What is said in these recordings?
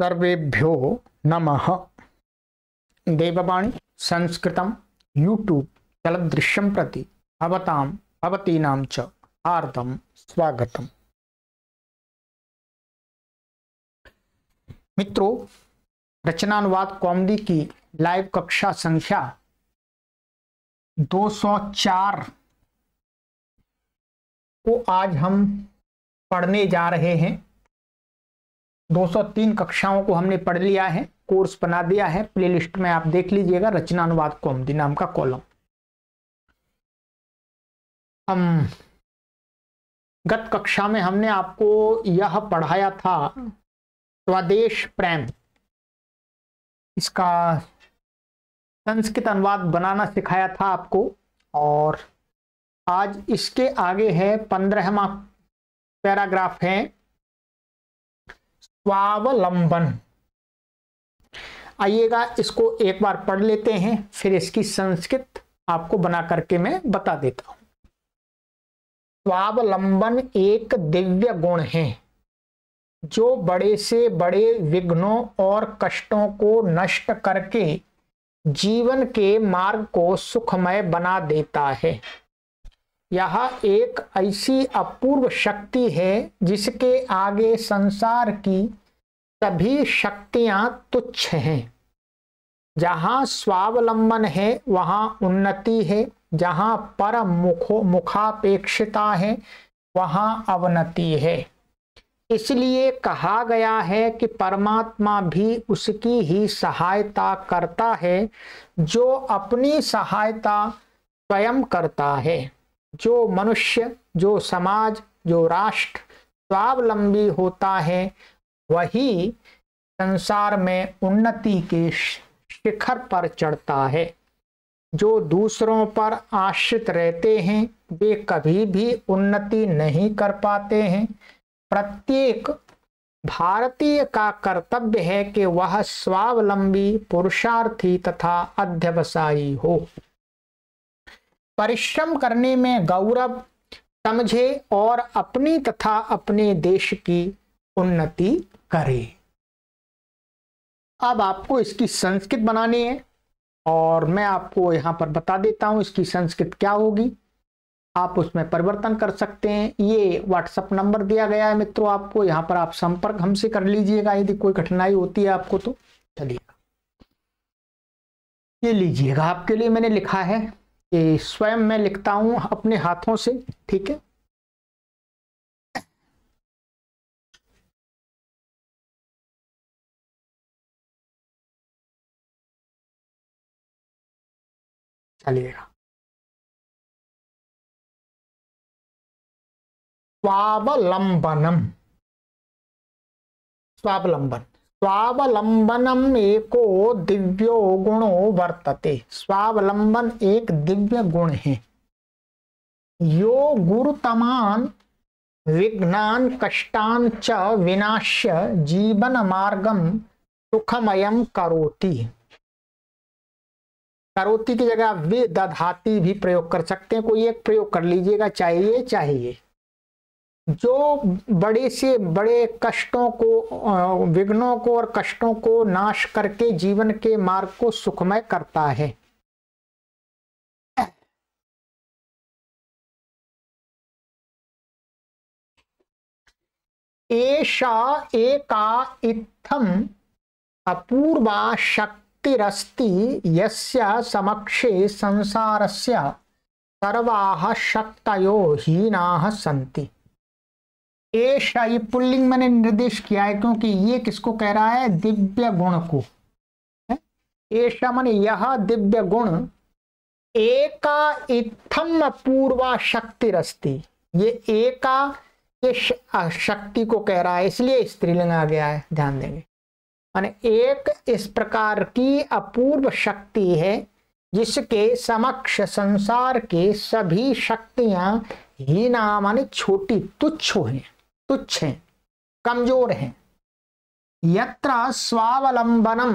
सर्वेभ्यो नमः देववाणी संस्कृत यूट्यूब चलदृश्यं प्रति भवतां च हार्दं स्वागत मित्रों रचनानुवाद कॉमेडी की लाइव कक्षा संख्या 204 को आज हम पढ़ने जा रहे हैं 203 कक्षाओं को हमने पढ़ लिया है कोर्स बना दिया है प्लेलिस्ट में आप देख लीजिएगा रचना अनुवाद कौमदी नाम का कॉलम हम गत कक्षा में हमने आपको यह पढ़ाया था स्वदेश प्रेम इसका संस्कृत अनुवाद बनाना सिखाया था आपको और आज इसके आगे है पंद्रहवा पैराग्राफ है स्वावलंबन आइएगा इसको एक बार पढ़ लेते हैं फिर इसकी संस्कृत आपको बना करके मैं बता देता हूं स्वावलंबन एक दिव्य गुण है जो बड़े से बड़े विघ्नों और कष्टों को नष्ट करके जीवन के मार्ग को सुखमय बना देता है यह एक ऐसी अपूर्व शक्ति है जिसके आगे संसार की सभी शक्तियां तुच्छ हैं जहाँ स्वावलंबन है वहाँ उन्नति है जहाँ परम मुखो मुखापेक्षिता है वहाँ अवनति है इसलिए कहा गया है कि परमात्मा भी उसकी ही सहायता करता है जो अपनी सहायता स्वयं करता है जो मनुष्य जो समाज जो राष्ट्र स्वावलंबी होता है वही संसार में उन्नति के शिखर पर चढ़ता है जो दूसरों पर आश्रित रहते हैं वे कभी भी उन्नति नहीं कर पाते हैं प्रत्येक भारतीय का कर्तव्य है कि वह स्वावलंबी पुरुषार्थी तथा अध्यवसायी हो परिश्रम करने में गौरव समझे और अपनी तथा अपने देश की उन्नति करे अब आपको इसकी संस्कृत बनानी है और मैं आपको यहां पर बता देता हूं इसकी संस्कृत क्या होगी आप उसमें परिवर्तन कर सकते हैं ये व्हाट्सअप नंबर दिया गया है मित्रों आपको यहाँ पर आप संपर्क हमसे कर लीजिएगा यदि कोई कठिनाई होती है आपको तो चलिएगा ये लीजिएगा आपके लिए मैंने लिखा है कि स्वयं मैं लिखता हूं अपने हाथों से ठीक है चलिएगा स्वावलंबनम स्वावलंबन स्वावलंबनम एको दिव्यो गुणो वर्तते स्वावलंबन एक दिव्य गुण है यो गुरुतमान विज्ञान कष्टान च विनाश्य जीवन मार्गम सुखमयम करोति करोति की जगह वे दधाती भी प्रयोग कर सकते हैं कोई एक प्रयोग कर लीजिएगा चाहिए चाहिए जो बड़े से बड़े कष्टों को विघ्नों को और कष्टों को नाश करके जीवन के मार्ग को सुखमय करता है एशा एका इत्थम अपूर्वा शक्तिरस्ति यस्य समक्षे संसारस्य सर्वाः शक्तयो हीनाः सन्ति ए ये पुल्लिंग मैंने निर्देश किया है क्योंकि ये किसको कह रहा है दिव्य गुण को ऐसा एशा यह दिव्य गुण एका इथम पूर्वा शक्ति रस्ती ये एका इस शक्ति को कह रहा है इसलिए स्त्रीलिंग आ गया है ध्यान देंगे माने एक इस प्रकार की अपूर्व शक्ति है जिसके समक्ष संसार के सभी शक्तियां हीना माने छोटी तुच्छ हैं तुच्छ हैं कमजोर हैं यत्र स्वावलंबनम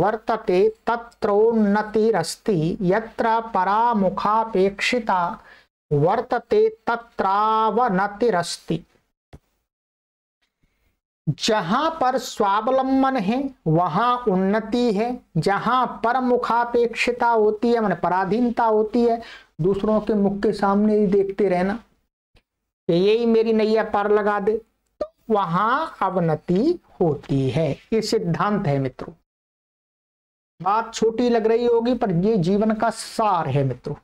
वर्तते तत्रोन्नतिरस्ति यत्र परामुखापेक्षिता वर्तते तत्रावनतिरस्ति जहां पर स्वावलंबन है वहां उन्नति है जहां पर मुखापेक्षिता होती है मान पराधीनता होती है दूसरों के मुख के सामने ही देखते रहना यही मेरी नैया पार लगा दे तो वहां अवनति होती है ये सिद्धांत है मित्रों बात छोटी लग रही होगी पर ये जीवन का सार है मित्रों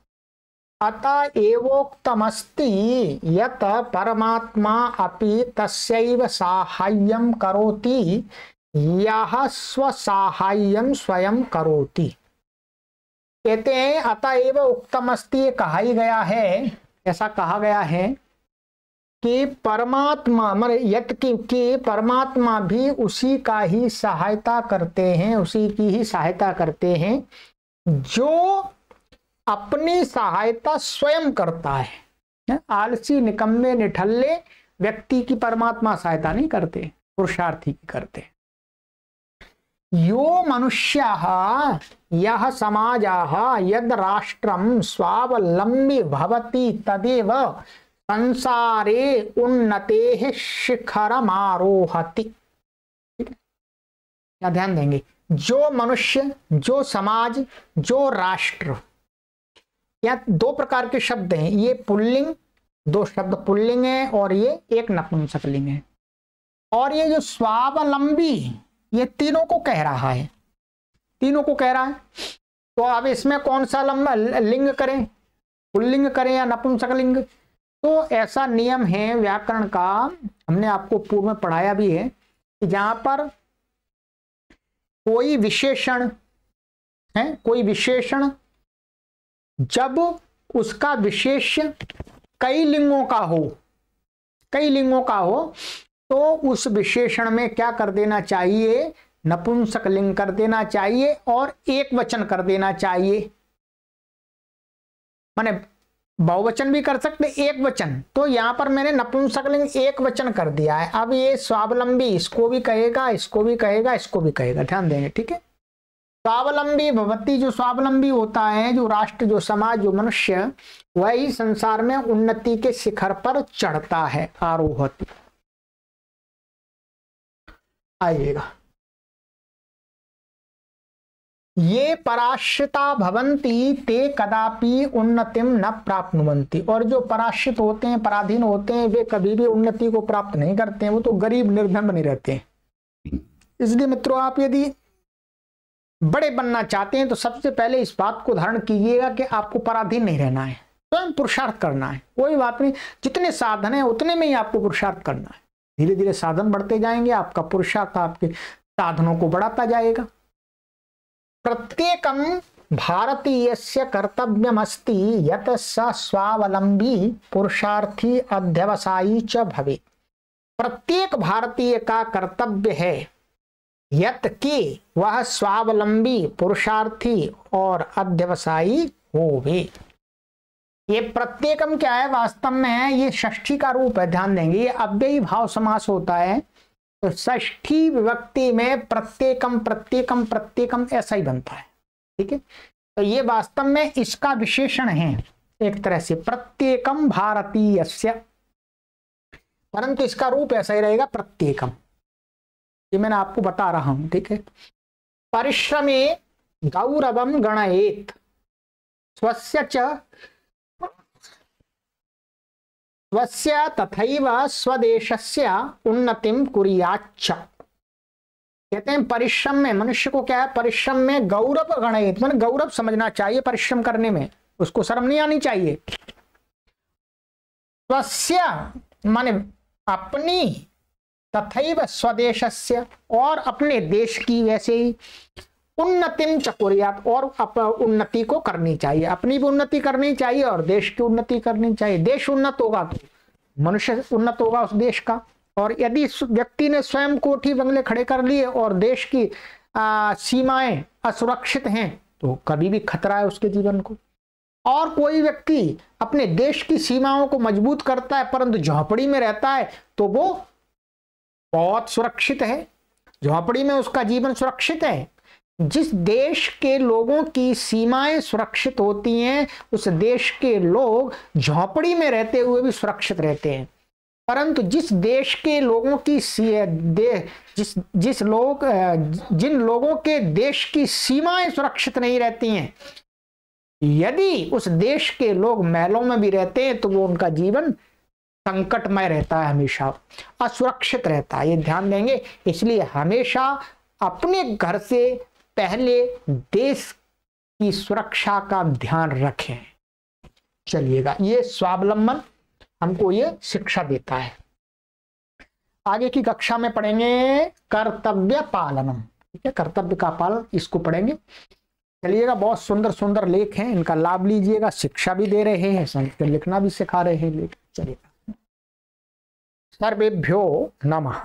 अतः अस्ती यत परमात्मा अपि तस्यैव साहाय्यम करोति यह स्वसाहाय्यम स्वयं करोति कहते हैं अतएव उक्तमस्ति कहा ही गया है ऐसा कहा गया है कि परमात्मा मर यत की, की परमात्मा भी उसी का ही सहायता करते हैं उसी की ही सहायता करते हैं जो अपनी सहायता स्वयं करता है आलसी निकम्मे निठल्ले व्यक्ति की परमात्मा सहायता नहीं करते पुरुषार्थी की करते यो मनुष्य यह समाज यद राष्ट्रम स्वावलंबी भवती तदेव संसारे उन्नते शिखर आरोहति या ध्यान देंगे जो मनुष्य जो समाज जो राष्ट्र या दो प्रकार के शब्द हैं ये पुल्लिंग दो शब्द पुल्लिंग है और ये एक नपुंसकलिंग है और ये जो स्वावलंबी ये तीनों को कह रहा है तीनों को कह रहा है तो अब इसमें कौन सा लंबा लिंग करें पुल्लिंग करें या नपुंसकलिंग तो ऐसा नियम है व्याकरण का हमने आपको पूर्व में पढ़ाया भी है कि जहां पर कोई विशेषण है कोई विशेषण जब उसका विशेष कई लिंगों का हो कई लिंगों का हो तो उस विशेषण में क्या कर देना चाहिए नपुंसक लिंग कर देना चाहिए और एक वचन कर देना चाहिए माने बहुवचन भी कर सकते एक वचन तो यहाँ पर मैंने नपुंसकलिंग एक वचन कर दिया है अब ये स्वावलंबी इसको भी कहेगा इसको भी कहेगा इसको भी कहेगा ध्यान देंगे ठीक है स्वावलंबी भगवती जो स्वावलंबी होता है जो राष्ट्र जो समाज जो मनुष्य वही संसार में उन्नति के शिखर पर चढ़ता है आरोहती आइएगा ये पराश्रिता भवंती ते कदापि उन्नतिम न प्राप्त और जो पराश्रित होते हैं पराधीन होते हैं वे कभी भी उन्नति को प्राप्त नहीं करते हैं वो तो गरीब निर्धन बने रहते हैं इसलिए मित्रों आप यदि बड़े बनना चाहते हैं तो सबसे पहले इस बात को धारण कीजिएगा कि आपको पराधीन नहीं रहना है स्वयं तो पुरुषार्थ करना है कोई बात नहीं जितने साधन है उतने में ही आपको पुरुषार्थ करना है धीरे धीरे साधन बढ़ते जाएंगे आपका पुरुषार्थ आपके साधनों को बढ़ाता जाएगा प्रत्येक भारतीय कर्तव्यमस्ती यत् स स्वावलंबी पुरुषार्थी अध्यवसायी च भवे प्रत्येक भारतीय का कर्तव्य है यत कि वह स्वावलंबी पुरुषार्थी और अध्यवसायी हो वे ये प्रत्येकम क्या है वास्तव में है ये षष्ठी का रूप है ध्यान देंगे ये अव्ययी भाव समास होता है तो ष्ठी विभक्ति में प्रत्येकम प्रत्येकम प्रत्येकम ऐसा ही बनता है ठीक है तो ये वास्तव में इसका विशेषण है एक तरह से प्रत्येकम भारतीय परंतु इसका रूप ऐसा ही रहेगा प्रत्येकम ये मैंने आपको बता रहा हूं ठीक है परिश्रमे गौरवम गणयेत स्वस्य च स्वस्य तथैव कुरियाच कहते हैं परिश्रम में मनुष्य को क्या है परिश्रम में गौरव गणित तो मन गौरव समझना चाहिए परिश्रम करने में उसको शर्म नहीं आनी चाहिए स्वस्य माने अपनी तथा स्वदेश और अपने देश की वैसे ही उन्नतिम चकुरियात और उन्नति को करनी चाहिए अपनी भी उन्नति करनी चाहिए और देश की उन्नति करनी चाहिए देश उन्नत होगा तो मनुष्य उन्नत होगा उस देश का और यदि व्यक्ति ने स्वयं कोठी बंगले खड़े कर लिए और देश की आ, सीमाएं असुरक्षित हैं तो कभी भी खतरा है उसके जीवन को और कोई व्यक्ति अपने देश की सीमाओं को मजबूत करता है परंतु झोंपड़ी में रहता है तो वो बहुत सुरक्षित है झोंपड़ी में उसका जीवन सुरक्षित है जिस देश के लोगों की सीमाएं सुरक्षित होती हैं उस देश के लोग झोंपड़ी में रहते हुए भी सुरक्षित रहते हैं परंतु जिस देश के लोगों की दे, जिस जिस लोग जिन लोगों के देश की सीमाएं सुरक्षित नहीं रहती हैं यदि उस देश के लोग महलों में भी रहते हैं तो वो उनका जीवन संकटमय रहता है हमेशा असुरक्षित रहता है ये ध्यान देंगे इसलिए हमेशा अपने घर से पहले देश की सुरक्षा का ध्यान रखें चलिएगा ये स्वावलंबन हमको ये शिक्षा देता है आगे की कक्षा में पढ़ेंगे कर्तव्य पालनम ठीक है कर्तव्य का पालन इसको पढ़ेंगे चलिएगा बहुत सुंदर सुंदर लेख हैं इनका लाभ लीजिएगा शिक्षा भी दे रहे हैं संस्कृत लिखना भी सिखा रहे हैं लेख चलिएगा सर्वेभ्यो नमः